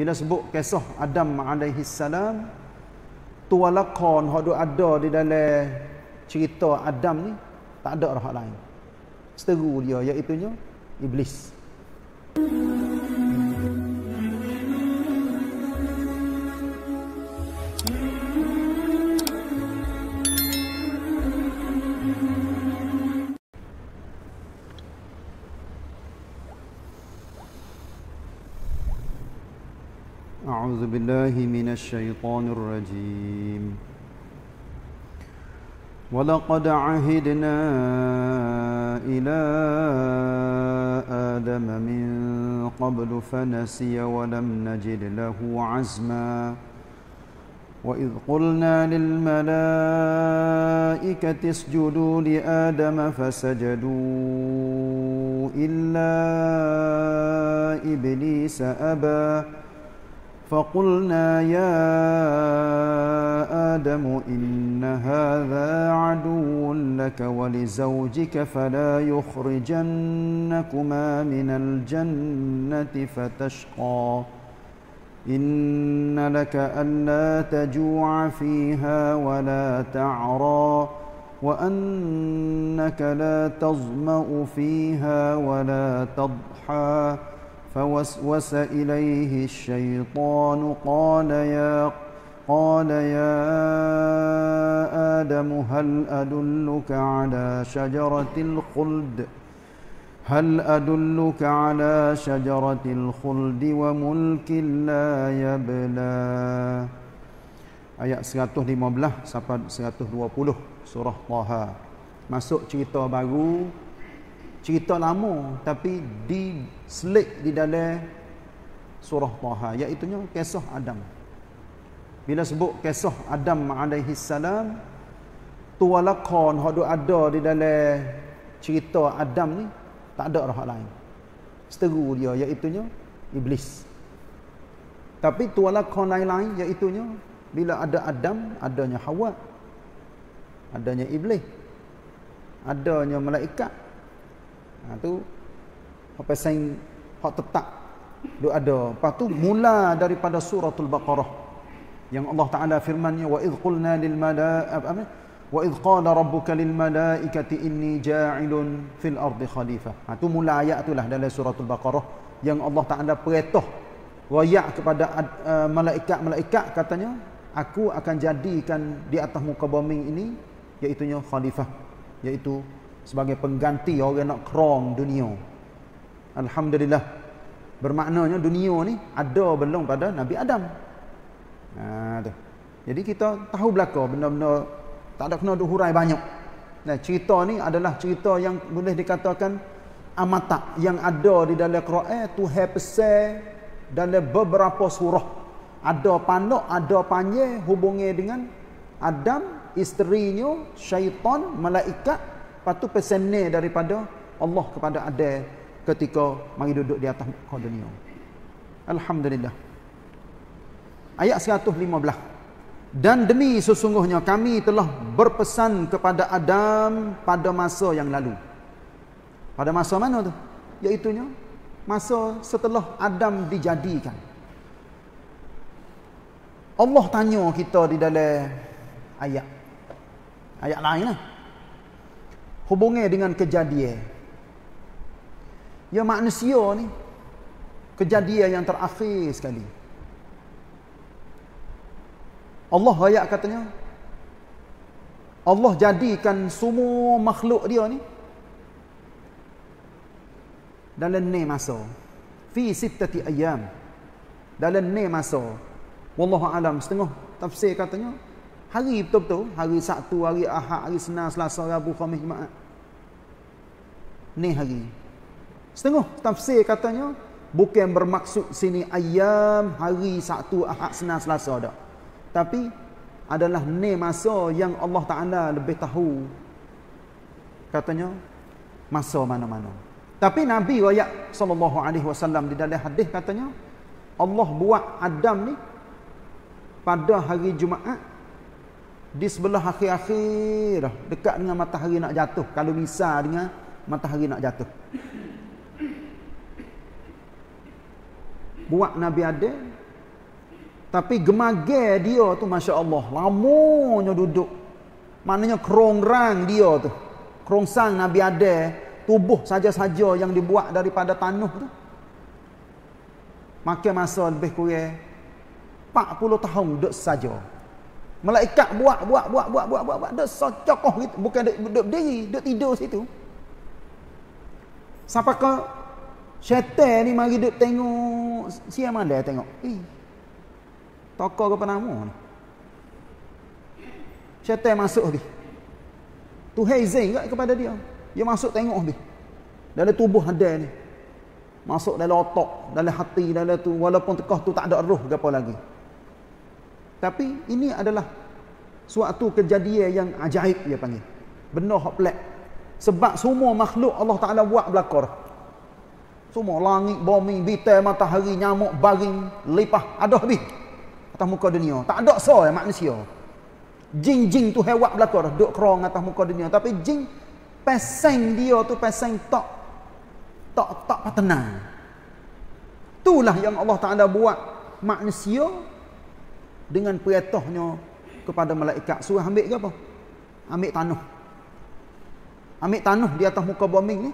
bila sebut kisah Adam alaihi salam tualakon hodo ada di dalam cerita Adam ni tak ada roh lain seteru dia iaitu iblis Thank you. بالله من الشيطان الرجيم ولقد عهدنا إلى آدم من قبل فنسي ولم نجد له عزما وإذ قلنا للملائكة اسجدوا لآدم فسجدوا إلا إبليس أبى فقلنا يا آدم إن هذا عدو لك ولزوجك فلا يخرجنكما من الجنة فتشقى إن لك ألا تجوع فيها ولا تعرى وأنك لا تظمأ فيها ولا تضحى فوسوس إليه الشيطان قال يا قال يا آدم هل أدلك على شجرة الخلد هل أدلك على شجرة الخلد وملك لا يبلى آيات 115 sampai 120 سورة طه masuk cerita baru cerita lama tapi diselit di dalam surah Taha iaitu kisah Adam. Bila sebut kisah Adam alaihi salam tuwalakon hodo ada di dalam cerita Adam ni tak ada roh lain. Seteru dia iaitu iblis. Tapi tuwalakon lain-lain iaitu bila ada Adam adanya Hawa adanya iblis adanya malaikat ha, tu apa sain hak tetap duk ada lepas tu mula daripada suratul baqarah yang Allah Taala firmannya wa id qulna lil mala apa wa id qala rabbuka lil malaikati inni ja'ilun fil ardi khalifah ha tu mula ayat itulah dalam suratul baqarah yang Allah Taala perintah royak kepada eh, malaikat-malaikat katanya aku akan jadikan di atas muka bumi ini iaitu khalifah iaitu sebagai pengganti orang nak krong dunia. Alhamdulillah. Bermaknanya dunia ni ada belum pada Nabi Adam. Ha, tu. Jadi kita tahu belaka benda-benda tak ada kena hurai banyak. Nah, cerita ni adalah cerita yang boleh dikatakan amata yang ada di dalam Quran eh, tu hepse dalam beberapa surah. Ada pandok, ada panjang hubungnya dengan Adam, isterinya, syaitan, malaikat, patu pesenne daripada Allah kepada Adam ketika mari duduk di atas muka dunia. Alhamdulillah. Ayat 115. Dan demi sesungguhnya kami telah berpesan kepada Adam pada masa yang lalu. Pada masa mana tu? Iaitunya masa setelah Adam dijadikan. Allah tanya kita di dalam ayat. Ayat lain lah hubungi dengan kejadian. Ya manusia ni kejadian yang terakhir sekali. Allah ayat katanya Allah jadikan semua makhluk dia ni dalam ni masa fi sittati ayyam dalam ni masa wallahu alam setengah tafsir katanya hari betul-betul hari Sabtu hari Ahad hari Senin Selasa Rabu Khamis Jumaat ni hari. Setengah tafsir katanya, bukan bermaksud sini ayam, hari, satu, ahad, senar, selasa tak. Tapi, adalah ni masa yang Allah Ta'ala lebih tahu. Katanya, masa mana-mana. Tapi Nabi Raya SAW di dalam hadis katanya, Allah buat Adam ni pada hari Jumaat di sebelah akhir-akhir dekat dengan matahari nak jatuh. Kalau misal dengan matahari nak jatuh. Buat Nabi Adam. Tapi gemage dia tu Masya Allah. Lamanya duduk. Maknanya kerongrang dia tu. Kerongsang Nabi Adam. Tubuh saja-saja yang dibuat daripada tanuh tu. Makin masa lebih kurang. 40 tahun duduk saja. Malaikat buat, buat, buat, buat, buat, buat, buat. Dia secokoh gitu. Bukan duduk berdiri, duduk tidur situ ke syaitan ni mari duduk tengok siapa mana dia tengok. Eh. Tokoh ke penamu ni. Syaitan masuk lagi. Tu hezeh juga kepada dia. Dia masuk tengok lagi. Dalam tubuh ada ni. Masuk dalam otak, dalam hati, dalam tu. Walaupun tekah tu tak ada roh ke apa lagi. Tapi ini adalah suatu kejadian yang ajaib dia panggil. Benar hak pelak. Sebab semua makhluk Allah Ta'ala buat berlakor. Semua langit, bumi, bitai, matahari, nyamuk, baring, lipah. Ada habis. Atas muka dunia. Tak ada so ya manusia. Jin-jin tu hewat berlakor. Duk kerong atas muka dunia. Tapi jin, peseng dia tu peseng tak. Tak, tak patenang. Itulah yang Allah Ta'ala buat manusia dengan perintahnya kepada malaikat. Surah ambil ke apa? Ambil tanah. Ambil tanah di atas muka bumi ni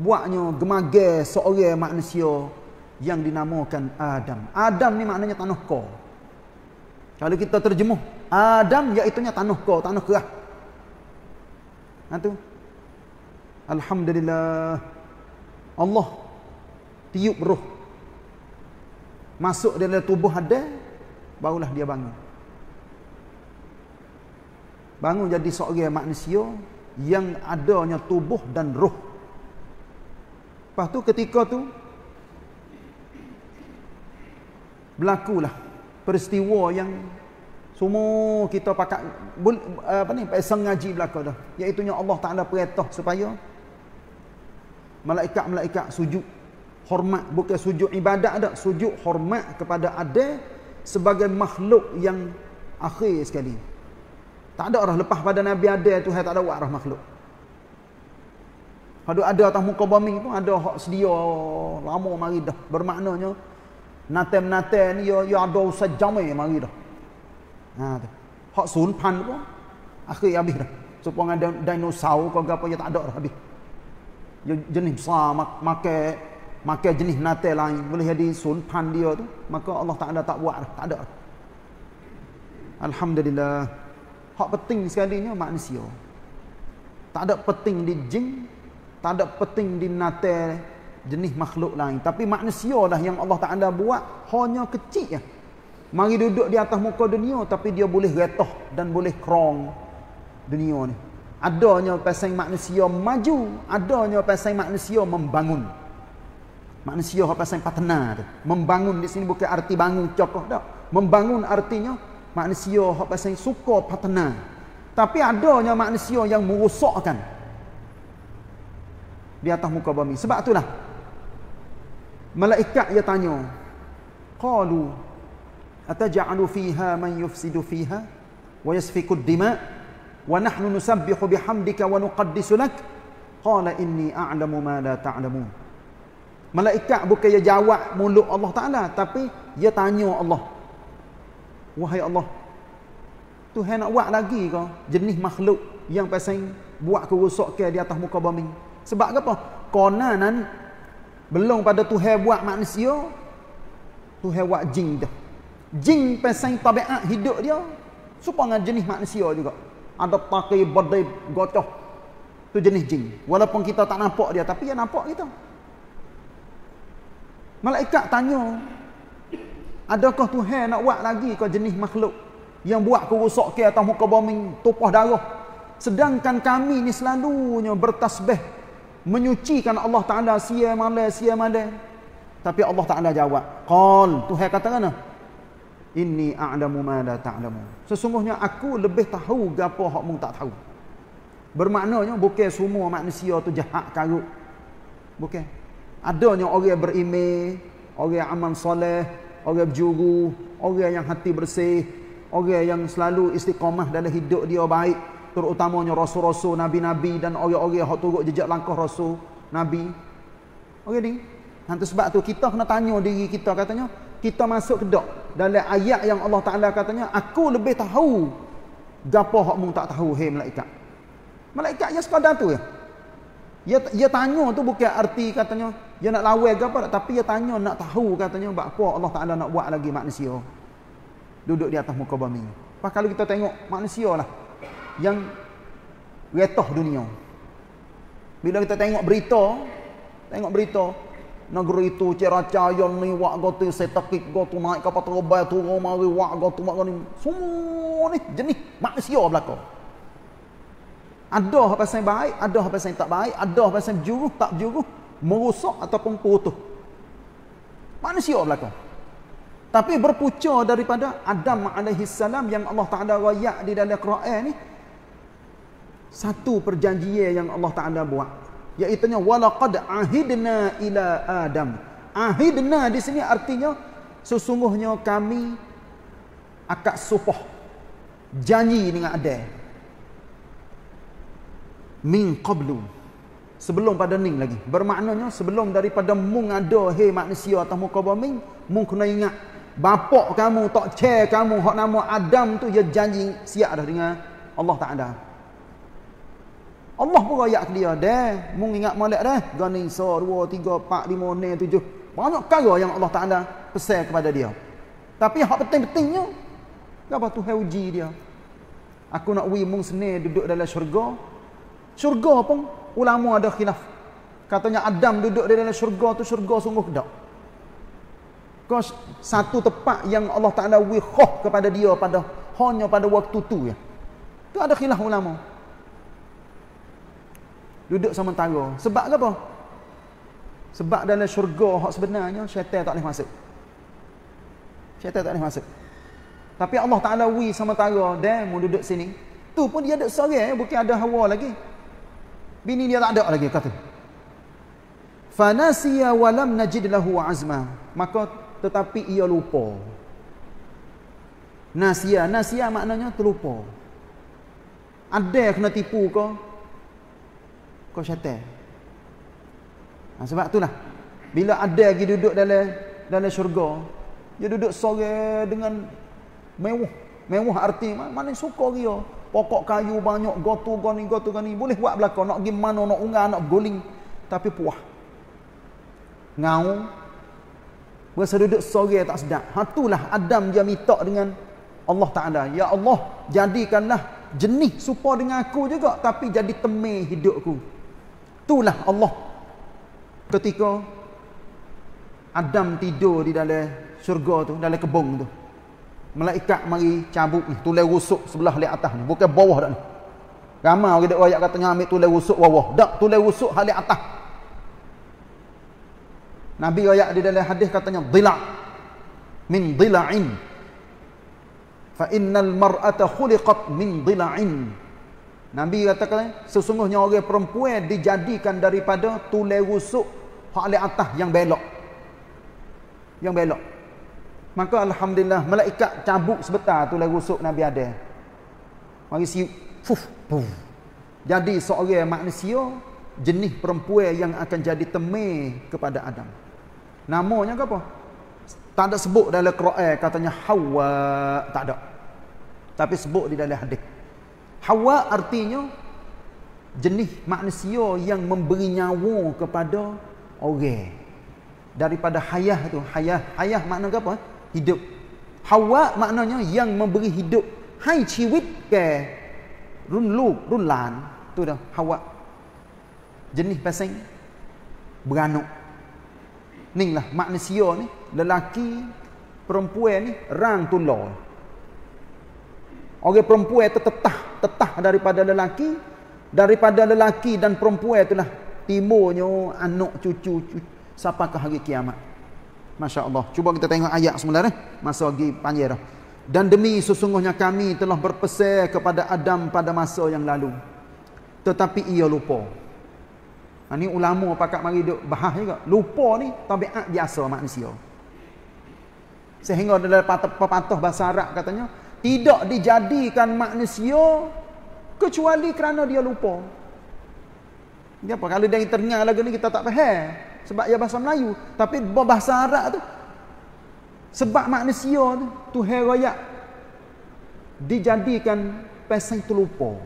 buatnya gemage seorang manusia yang dinamakan Adam. Adam ni maknanya tanah kau. Kalau kita terjemuh Adam iaitu nya tanah kau tanah kerah. Ha tu. Alhamdulillah. Allah tiup roh masuk dalam tubuh Adam barulah dia bangun. Bangun jadi seorang manusia yang adanya tubuh dan roh. Lepas tu ketika tu berlakulah peristiwa yang semua kita pakat apa ni sengaji berlaku dah iaitu nya Allah Taala perintah supaya malaikat-malaikat sujud hormat bukan sujud ibadat dah sujud hormat kepada ada sebagai makhluk yang akhir sekali tak ada arah lepas pada Nabi ada tu tak ada arah makhluk. Hadu ada atas muka bumi pun ada hak sedia lama mari dah. Bermaknanya nate-nate ni yo ya, yo ya ada sejamai mari dah. Ha tu. Hak sun pan pun akhir habis dah. Supaya ada dinosaur ke apa ya tak ada dah habis. Yo ya, jenis besar makan makan jenis nate lain boleh jadi sun pan dia tu. Maka Allah Taala tak buat dah, tak ada. Alhamdulillah. Hak penting sekalinya manusia. Tak ada penting di jin, tak ada penting di natal jenis makhluk lain. Tapi manusia lah yang Allah Ta'ala buat hanya kecil lah. Mari duduk di atas muka dunia tapi dia boleh retoh dan boleh krong dunia ni. Adanya pasang manusia maju, adanya pasang manusia membangun. Manusia pasang patenar. Membangun di sini bukan arti bangun cokoh tak. Membangun artinya manusia hak pasal suka patna tapi adanya manusia yang merosakkan di atas muka bumi sebab itulah malaikat dia tanya qalu ataj'alu fiha man yufsidu fiha wa yasfiku ad-dima' wa nahnu nusabbihu bihamdika wa nuqaddisu lak qala inni a'lamu ma la ta'lamun malaikat bukan dia jawab mulut Allah Taala tapi dia tanya Allah Wahai Allah Tuhan nak buat lagi ke Jenis makhluk yang pasang Buat kerusakan di atas muka bumi Sebab apa? nan Belum pada Tuhan buat manusia Tuhan buat jin dah Jin pasang tabiat hidup dia Supaya dengan jenis manusia juga Ada pakai badai, gocoh Tu jenis jin Walaupun kita tak nampak dia Tapi dia nampak kita Malaikat tanya Adakah Tuhan nak buat lagi kau jenis makhluk yang buat kau rosak ke atas muka bumi tumpah darah? Sedangkan kami ni selalunya bertasbih menyucikan Allah Taala sia malai sia malai. Tapi Allah Taala jawab, qal Tuhan kata kena. Inni a'lamu ma la ta'lamu. Sesungguhnya aku lebih tahu gapo hak mung tak tahu. Bermaknanya bukan semua manusia tu jahat karut. Bukan. Adanya orang beriman, orang aman soleh, orang berjuru, orang yang hati bersih, orang yang selalu istiqamah dalam hidup dia baik, terutamanya rasul-rasul, nabi-nabi dan orang-orang yang turut jejak langkah rasul, nabi. Okey ni. Hantu sebab tu kita kena tanya diri kita katanya, kita masuk ke dak dalam ayat yang Allah Taala katanya, aku lebih tahu gapo hakmu tak tahu hei malaikat. Malaikat ya sekadar tu ya. Ya, dia tanya tu bukan arti katanya dia nak lawan ke apa tapi dia tanya nak tahu katanya buat apa Allah Taala nak buat lagi manusia duduk di atas muka bumi. Pas kalau kita tengok manusia lah, yang retoh dunia. Bila kita tengok berita, tengok berita negeri itu ceracaya ni wak gotu setakik gotu naik kapal terbang tu mari wak gotu mak ni semua ni jenis manusia belakang ada pasal yang baik, ada pasal yang tak baik, ada pasal juru tak juruh, merosak ataupun putus. Manusia belakang. Tapi berpucar daripada Adam alaihi salam yang Allah Taala royak di dalam Quran ni satu perjanjian yang Allah Taala buat iaitu nya walaqad ahidna ila Adam. Ahidna di sini artinya sesungguhnya kami akad sumpah janji dengan Adam min qablu sebelum pada ning lagi bermaknanya sebelum daripada mung ada hey manusia atau muka bumi mung kena ingat bapak kamu tok cer kamu hak nama Adam tu dia janji siap dah dengan Allah Taala Allah pun ayat dia deh mung ingat molek dah gani so 2 3 4 5 6 7 banyak kala yang Allah Taala pesan kepada dia tapi hak penting-pentingnya apa tu hauji dia aku nak wi mung sene duduk dalam syurga Syurga pun ulama ada khilaf. Katanya Adam duduk di dalam syurga tu syurga sungguh dak. Kos satu tempat yang Allah Taala wi khuf kepada dia pada hanya pada waktu tu ya. Tu ada khilaf ulama. Duduk sementara. Sebab apa? Sebab dalam syurga hak sebenarnya syaitan tak boleh masuk. Syaitan tak boleh masuk. Tapi Allah Taala wi sementara dan mau duduk sini. Tu pun dia ada sorang, bukan ada hawa lagi. Bini dia tak ada lagi kata. Fanasiya wa lam najid lahu azma. Maka tetapi ia lupa. Nasia, nasia maknanya terlupa. Ada kena tipu ke? Kau syaitan. Nah, ha, sebab lah, bila ada lagi duduk dalam dalam syurga, dia duduk sore dengan mewah. Mewah arti mana suka dia pokok kayu banyak gotu goni gotu goni boleh buat belakang nak gimana nak unggah nak guling tapi puah ngau berasa duduk sore tak sedap hatulah Adam dia minta dengan Allah Ta'ala Ya Allah jadikanlah jenis supa dengan aku juga tapi jadi temih hidupku itulah Allah ketika Adam tidur di dalam syurga tu dalam kebong tu Malaikat mari cabut ni tulang rusuk sebelah le atas ni bukan bawah dak ni. Ramai orang dak ayat kat tengah ambil tulang rusuk bawah. Dak tulang rusuk hal le atas. Nabi ayat di dalam hadis katanya dhila' min dhila'in. Fa innal mar'ata khuliqat min dhila'in. Nabi katakan sesungguhnya orang perempuan dijadikan daripada tulang rusuk hal le atas yang belok. Yang belok. Maka Alhamdulillah Malaikat cabut sebentar tu lah rusuk Nabi Adel Mari siup Fuf Puf. Jadi seorang manusia Jenis perempuan yang akan jadi temih kepada Adam Namanya ke apa? Tak ada sebut dalam Quran katanya Hawa Tak ada Tapi sebut di dalam hadis Hawa artinya Jenis manusia yang memberi nyawa kepada orang Daripada hayah tu Hayah, hayah makna ke apa? hidup. Hawa maknanya yang memberi hidup. Hai ciwit ke run luk, run lan. Itu dah hawa. Jenis pasang. Beranuk. Ini lah manusia ni. Lelaki, perempuan ni. Rang tulor. Orang perempuan itu tetah. Tetah daripada lelaki. Daripada lelaki dan perempuan tu itulah. Timurnya anak cucu, cucu. Siapakah hari kiamat? Masya Allah. Cuba kita tengok ayat semula. Eh? Masa pergi panjir dah. Dan demi sesungguhnya kami telah berpesir kepada Adam pada masa yang lalu. Tetapi ia lupa. Ha, ini ulama pakat mari duk bahas juga. Lupa ni tabiat biasa manusia. Sehingga dalam pepatah bahasa Arab katanya. Tidak dijadikan manusia kecuali kerana dia lupa. Dia apa? Kalau dia teringat lagi ni kita tak faham sebab ia bahasa Melayu tapi bahasa Arab tu sebab manusia tu Tuhan raya dijadikan pesan terlupa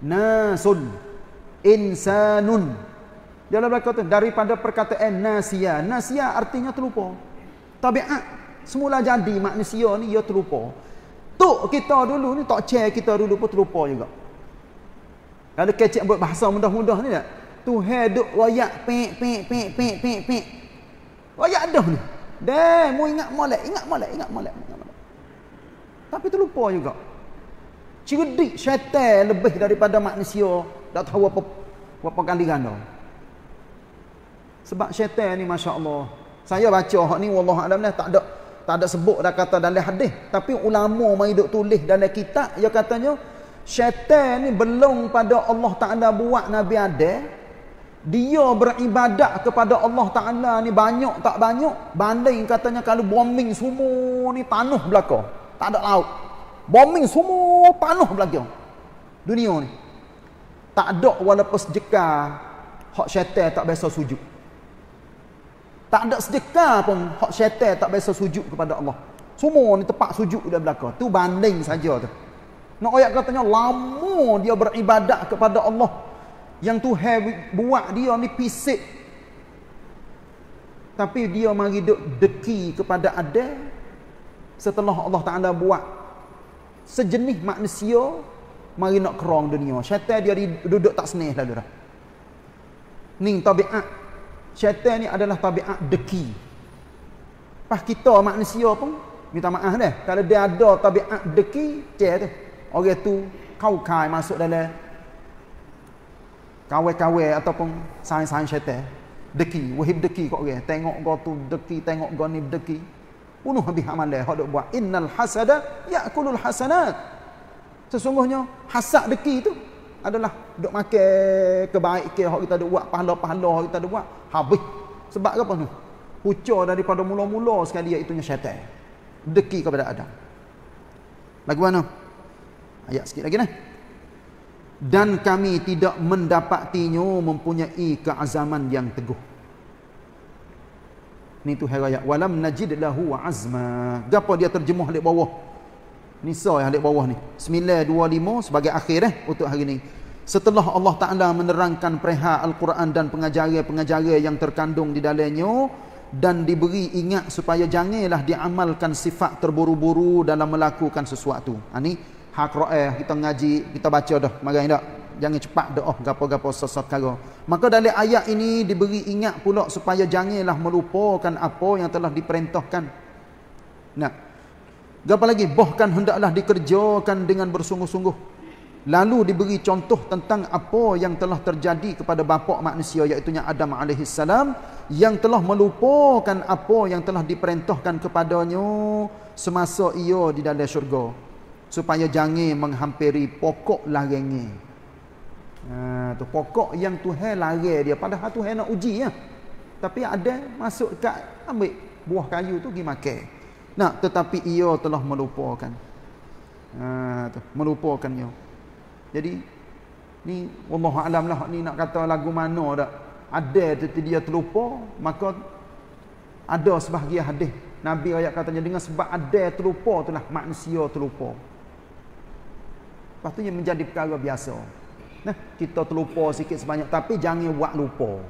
nasun insanun dalam belakang tu daripada perkataan nasia nasia artinya terlupa tabiat semula jadi manusia ni ia terlupa tok kita dulu ni tok cek kita dulu pun terlupa juga ada kecek buat bahasa mudah-mudah ni tak Tuhan duk royak pek pek pek pek pek pek. Royak dah ni. Dah, mu ingat molek, ingat molek, ingat molek, Tapi terlupa juga. Cerdik syaitan lebih daripada manusia. dah tahu apa apa kali ganda. Sebab syaitan ni masya-Allah. Saya baca hak ni wallahu alam dah tak ada tak ada sebut dah kata dalam hadis tapi ulama mai duk tulis dalam kitab dia katanya syaitan ni belong pada Allah Taala buat Nabi Adam dia beribadat kepada Allah Ta'ala ni banyak tak banyak banding katanya kalau bombing semua ni tanuh belakang tak ada laut bombing semua tanuh belakang dunia ni tak ada walaupun sejekah hak syaitan tak biasa sujud tak ada sejekah pun hak syaitan tak biasa sujud kepada Allah semua ni tepat sujud dia belakang tu banding saja tu nak ayat katanya lama dia beribadat kepada Allah yang Tuhan buat dia ni pisik tapi dia mari duk deki kepada ada. setelah Allah Taala buat sejenis manusia mari nak kerong dunia syaitan dia duduk tak senih lalu dah ni tabiat syaitan ni adalah tabiat deki pas kita manusia pun minta maaf dah kalau dia ada tabiat deki cer tu orang tu kau kai masuk dalam kawe-kawe ataupun sain-sain syaitan deki wahib deki kok orang tengok go tu deki tengok go ni deki Punuh habis amal dia hok buat innal hasada yaakulul hasanat sesungguhnya hasad deki tu adalah dok makan kebaikan hok kita dok buat pahala-pahala hok kita dok buat habis sebab apa tu Puca daripada mula-mula sekali iaitu syaitan deki kepada adam bagaimana ayat sikit lagi nah dan kami tidak mendapatinya mempunyai keazaman yang teguh. Ini tu ayat Walam najid lahu azma. Gapa dia terjemuh di bawah? Nisa yang di bawah ni. 925 sebagai akhir eh untuk hari ni. Setelah Allah Ta'ala menerangkan perihal Al-Quran dan pengajaran-pengajaran yang terkandung di dalamnya dan diberi ingat supaya janganlah diamalkan sifat terburu-buru dalam melakukan sesuatu. Ini ha, hak ra'ah eh, kita ngaji kita baca dah marah tak jangan cepat doa oh, gapo-gapo sesekara maka dalam ayat ini diberi ingat pula supaya janganlah melupakan apa yang telah diperintahkan nah gapo lagi bahkan hendaklah dikerjakan dengan bersungguh-sungguh lalu diberi contoh tentang apa yang telah terjadi kepada bapa manusia iaitu Adam alaihi salam yang telah melupakan apa yang telah diperintahkan kepadanya semasa ia di dalam syurga supaya jangan menghampiri pokok larangnya. Ha tu pokok yang Tuhan larang dia padahal Tuhan nak uji ya. Tapi ada masuk dekat ambil buah kayu tu pergi makan. Nah, tetapi ia telah melupakan. Ha tu melupakannya. Jadi ni Allah alam lah ni nak kata lagu mana dak. Ada tetapi dia terlupa, maka ada sebahagian hadis Nabi ayat katanya dengan sebab ada terlupa itulah manusia terlupa. Pastinya menjadi perkara biasa. Nah, kita terlupa sikit sebanyak tapi jangan buat lupa.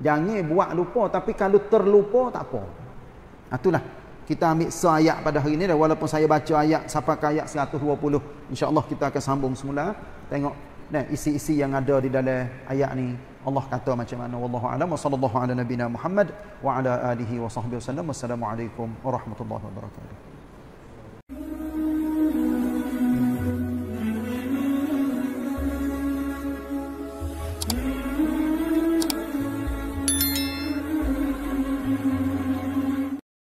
Jangan buat lupa tapi kalau terlupa tak apa. Nah, ha, itulah kita ambil seayat pada hari ini dah walaupun saya baca ayat sampai ke ayat 120 Allah kita akan sambung semula tengok nah isi-isi yang ada di dalam ayat ni Allah kata macam mana wallahu alam wa sallallahu ala nabina Muhammad wa ala alihi wa sahbihi wasallam wassalamu alaikum warahmatullahi wabarakatuh